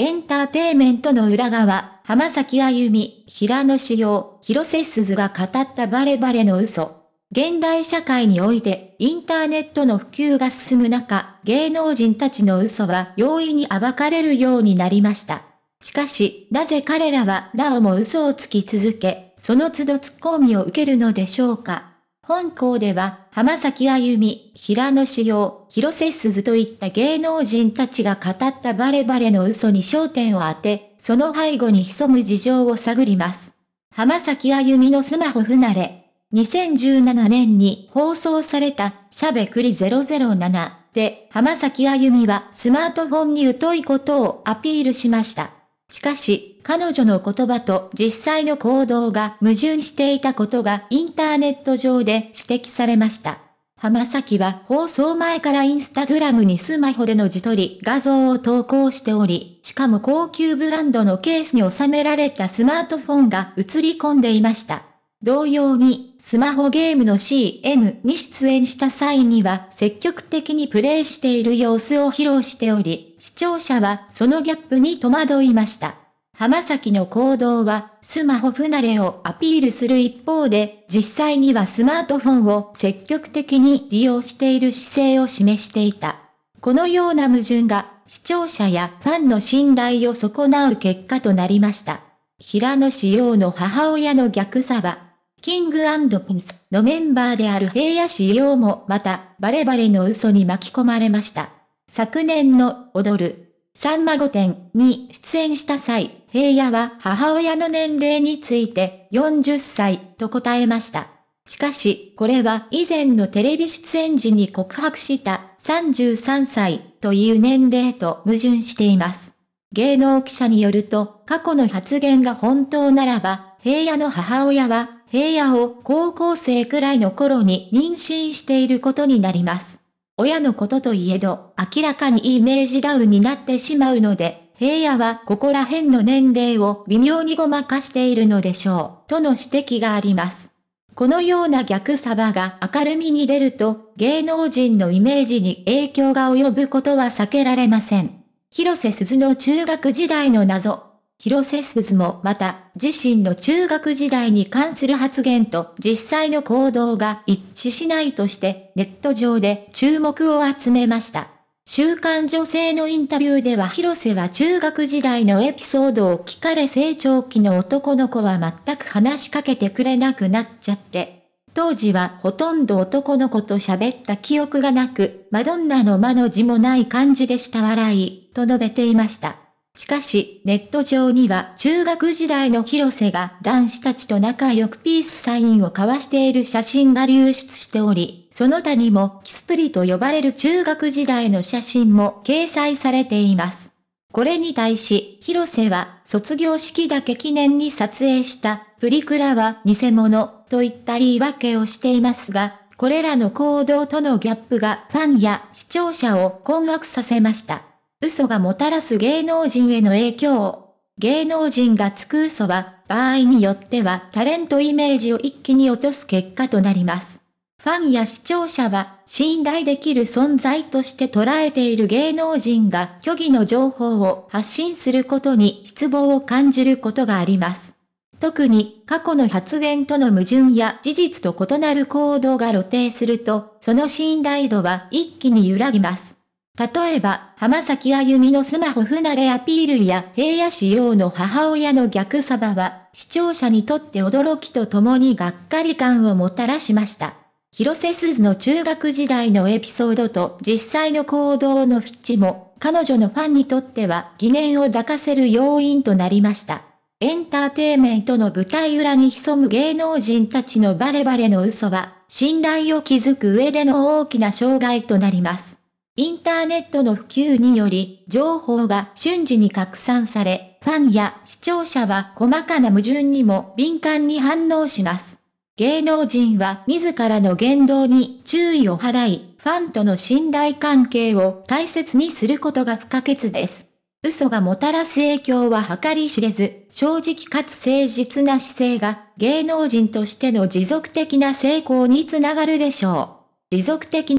エンターテイメントの裏側、浜崎あゆみ、平野紫耀、広瀬すずが語ったバレバレの嘘。現代社会において、インターネットの普及が進む中、芸能人たちの嘘は容易に暴かれるようになりました。しかし、なぜ彼らはなおも嘘をつき続け、その都度ツッコミを受けるのでしょうか本校では、浜崎あゆみ、平野志陽、広瀬すずといった芸能人たちが語ったバレバレの嘘に焦点を当て、その背後に潜む事情を探ります。浜崎あゆみのスマホ不慣れ。2017年に放送された、しゃべくり007で、浜崎あゆみはスマートフォンに疎いことをアピールしました。しかし、彼女の言葉と実際の行動が矛盾していたことがインターネット上で指摘されました。浜崎は放送前からインスタグラムにスマホでの自撮り画像を投稿しており、しかも高級ブランドのケースに収められたスマートフォンが映り込んでいました。同様に、スマホゲームの CM に出演した際には積極的にプレイしている様子を披露しており、視聴者はそのギャップに戸惑いました。浜崎の行動は、スマホ不慣れをアピールする一方で、実際にはスマートフォンを積極的に利用している姿勢を示していた。このような矛盾が、視聴者やファンの信頼を損なう結果となりました。平野仕様の母親の逆さは、キングピンスのメンバーである平野紫耀もまたバレバレの嘘に巻き込まれました。昨年の踊る、サンマ御殿に出演した際、平野は母親の年齢について40歳と答えました。しかし、これは以前のテレビ出演時に告白した33歳という年齢と矛盾しています。芸能記者によると、過去の発言が本当ならば、平野の母親は平野を高校生くらいの頃に妊娠していることになります。親のことといえど、明らかにイメージダウンになってしまうので、平野はここら辺の年齢を微妙にごまかしているのでしょう、との指摘があります。このような逆サバが明るみに出ると、芸能人のイメージに影響が及ぶことは避けられません。広瀬すずの中学時代の謎。広瀬すずもまた、自身の中学時代に関する発言と実際の行動が一致しないとして、ネット上で注目を集めました。週刊女性のインタビューでは広瀬は中学時代のエピソードを聞かれ成長期の男の子は全く話しかけてくれなくなっちゃって。当時はほとんど男の子と喋った記憶がなく、マドンナの間の字もない感じでした笑い、と述べていました。しかし、ネット上には中学時代の広瀬が男子たちと仲良くピースサインを交わしている写真が流出しており、その他にもキスプリと呼ばれる中学時代の写真も掲載されています。これに対し、広瀬は卒業式だけ記念に撮影したプリクラは偽物といった言い訳をしていますが、これらの行動とのギャップがファンや視聴者を困惑させました。嘘がもたらす芸能人への影響。芸能人がつく嘘は、場合によってはタレントイメージを一気に落とす結果となります。ファンや視聴者は信頼できる存在として捉えている芸能人が虚偽の情報を発信することに失望を感じることがあります。特に過去の発言との矛盾や事実と異なる行動が露呈すると、その信頼度は一気に揺らぎます。例えば、浜崎あゆみのスマホ不慣れアピールや平野仕様の母親の逆さばは、視聴者にとって驚きとともにがっかり感をもたらしました。広瀬すずの中学時代のエピソードと実際の行動の筆チも、彼女のファンにとっては疑念を抱かせる要因となりました。エンターテイメントの舞台裏に潜む芸能人たちのバレバレの嘘は、信頼を築く上での大きな障害となります。インターネットの普及により、情報が瞬時に拡散され、ファンや視聴者は細かな矛盾にも敏感に反応します。芸能人は自らの言動に注意を払い、ファンとの信頼関係を大切にすることが不可欠です。嘘がもたらす影響は計り知れず、正直かつ誠実な姿勢が芸能人としての持続的な成功につながるでしょう。持続的